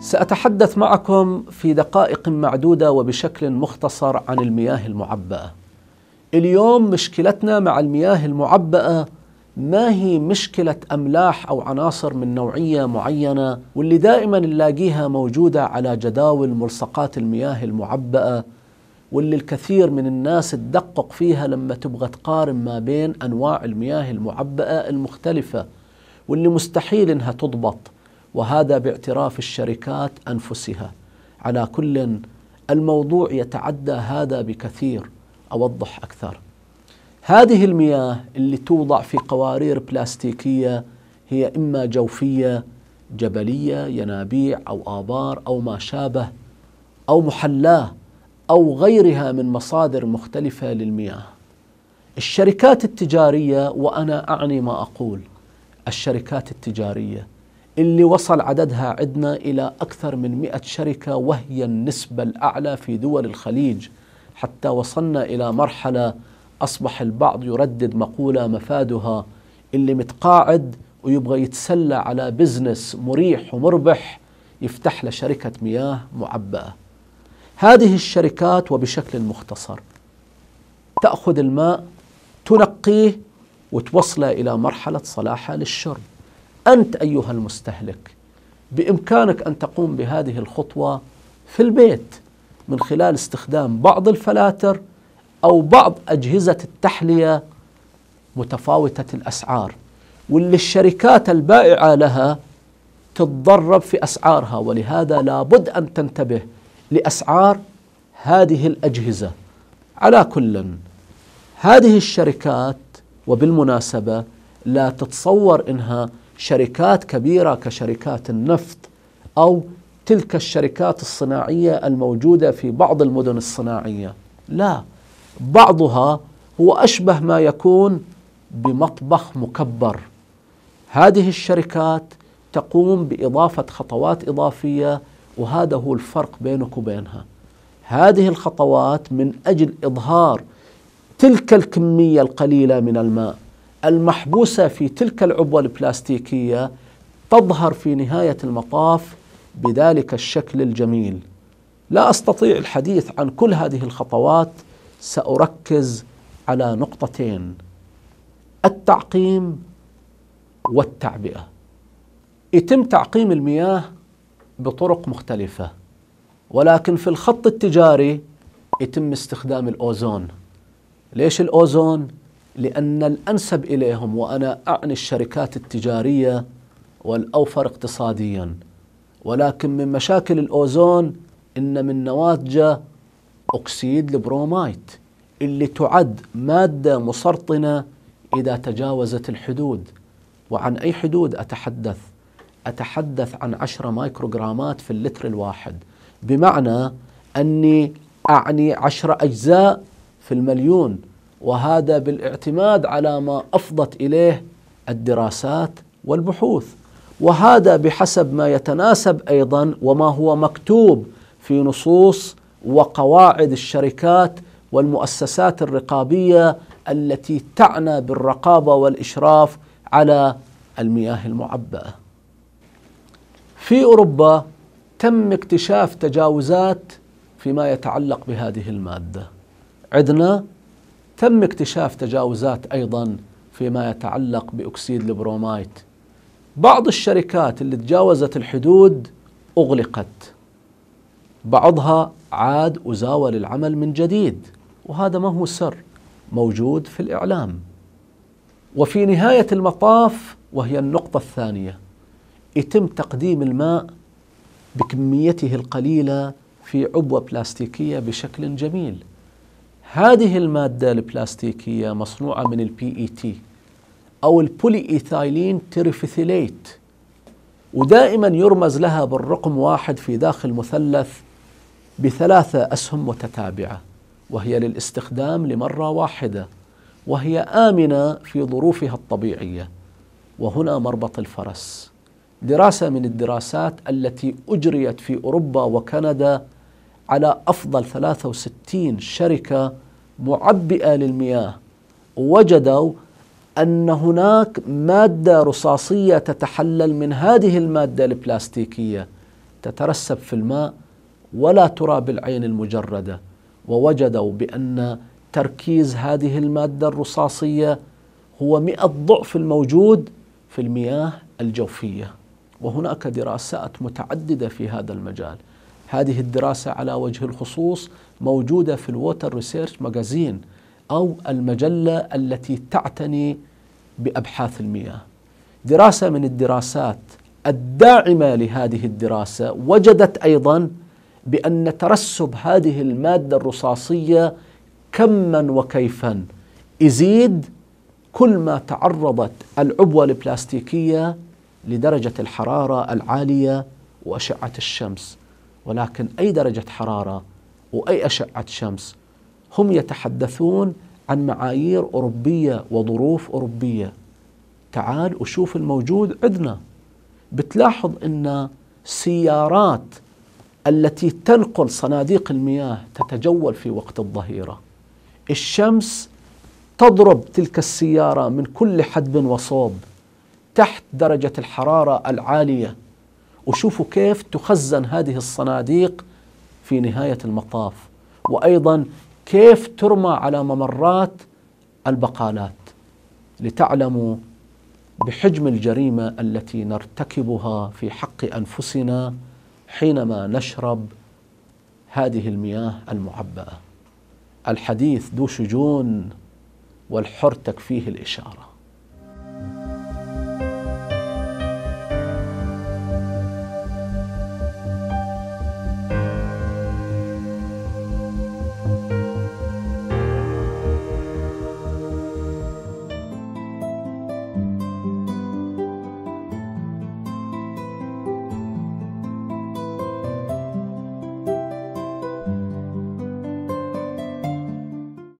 سأتحدث معكم في دقائق معدودة وبشكل مختصر عن المياه المعبأة. اليوم مشكلتنا مع المياه المعبأة ما هي مشكلة أملاح أو عناصر من نوعية معينة واللي دائما نلاقيها موجودة على جداول ملصقات المياه المعبأة واللي الكثير من الناس تدقق فيها لما تبغى تقارن ما بين أنواع المياه المعبأة المختلفة واللي مستحيل إنها تضبط وهذا باعتراف الشركات انفسها على كل الموضوع يتعدى هذا بكثير اوضح اكثر هذه المياه اللي توضع في قوارير بلاستيكيه هي اما جوفيه جبليه ينابيع او ابار او ما شابه او محلاه او غيرها من مصادر مختلفه للمياه الشركات التجاريه وانا اعني ما اقول الشركات التجاريه اللي وصل عددها عندنا إلى أكثر من 100 شركة وهي النسبة الأعلى في دول الخليج حتى وصلنا إلى مرحلة أصبح البعض يردد مقولة مفادها اللي متقاعد ويبغى يتسلى على بزنس مريح ومربح يفتح له شركة مياه معبأة هذه الشركات وبشكل مختصر تأخذ الماء تنقيه وتوصله إلى مرحلة صلاحه للشرب انت ايها المستهلك بامكانك ان تقوم بهذه الخطوه في البيت من خلال استخدام بعض الفلاتر او بعض اجهزه التحليه متفاوته الاسعار واللي الشركات البائعه لها تتضرب في اسعارها ولهذا لابد ان تنتبه لاسعار هذه الاجهزه على كل هذه الشركات وبالمناسبه لا تتصور انها شركات كبيرة كشركات النفط أو تلك الشركات الصناعية الموجودة في بعض المدن الصناعية لا بعضها هو أشبه ما يكون بمطبخ مكبر هذه الشركات تقوم بإضافة خطوات إضافية وهذا هو الفرق بينك وبينها هذه الخطوات من أجل إظهار تلك الكمية القليلة من الماء المحبوسة في تلك العبوة البلاستيكية تظهر في نهاية المطاف بذلك الشكل الجميل لا أستطيع الحديث عن كل هذه الخطوات سأركز على نقطتين التعقيم والتعبئة يتم تعقيم المياه بطرق مختلفة ولكن في الخط التجاري يتم استخدام الأوزون ليش الأوزون؟ لأن الأنسب إليهم وأنا أعني الشركات التجارية والأوفر اقتصاديا ولكن من مشاكل الأوزون إن من نواتجه أكسيد البرومايت اللي تعد مادة مسرطنة إذا تجاوزت الحدود وعن أي حدود أتحدث أتحدث عن 10 مايكروغرامات في اللتر الواحد بمعنى أني أعني 10 أجزاء في المليون وهذا بالاعتماد على ما افضت اليه الدراسات والبحوث وهذا بحسب ما يتناسب ايضا وما هو مكتوب في نصوص وقواعد الشركات والمؤسسات الرقابيه التي تعنى بالرقابه والاشراف على المياه المعبأه. في اوروبا تم اكتشاف تجاوزات فيما يتعلق بهذه الماده. عندنا تم اكتشاف تجاوزات أيضا فيما يتعلق بأكسيد البرومايت بعض الشركات اللي تجاوزت الحدود أغلقت بعضها عاد وزاول العمل من جديد وهذا ما هو سر موجود في الإعلام وفي نهاية المطاف وهي النقطة الثانية يتم تقديم الماء بكميته القليلة في عبوة بلاستيكية بشكل جميل هذه المادة البلاستيكية مصنوعة من البي اي تي e أو البولي إيثايلين تريفيثيليت ودائما يرمز لها بالرقم واحد في داخل مثلث بثلاثة أسهم متتابعة وهي للاستخدام لمرة واحدة وهي آمنة في ظروفها الطبيعية وهنا مربط الفرس دراسة من الدراسات التي أجريت في أوروبا وكندا على أفضل 63 شركة معبئة للمياه وجدوا أن هناك مادة رصاصية تتحلل من هذه المادة البلاستيكية تترسب في الماء ولا ترى بالعين المجردة ووجدوا بأن تركيز هذه المادة الرصاصية هو مئة ضعف الموجود في المياه الجوفية وهناك دراسات متعددة في هذا المجال هذه الدراسة على وجه الخصوص موجودة في الووتر ريسيرش ماجازين أو المجلة التي تعتني بأبحاث المياه دراسة من الدراسات الداعمة لهذه الدراسة وجدت أيضا بأن ترسب هذه المادة الرصاصية كما وكيفا يزيد كل ما تعرضت العبوة البلاستيكية لدرجة الحرارة العالية وأشعة الشمس ولكن أي درجة حرارة وأي أشعة شمس هم يتحدثون عن معايير أوروبية وظروف أوروبية تعال وشوف الموجود عندنا بتلاحظ أن سيارات التي تنقل صناديق المياه تتجول في وقت الظهيرة الشمس تضرب تلك السيارة من كل حدب وصوب تحت درجة الحرارة العالية وشوفوا كيف تخزن هذه الصناديق في نهاية المطاف وأيضا كيف ترمى على ممرات البقالات لتعلموا بحجم الجريمة التي نرتكبها في حق أنفسنا حينما نشرب هذه المياه المعبأة الحديث ذو شجون والحر تكفيه الإشارة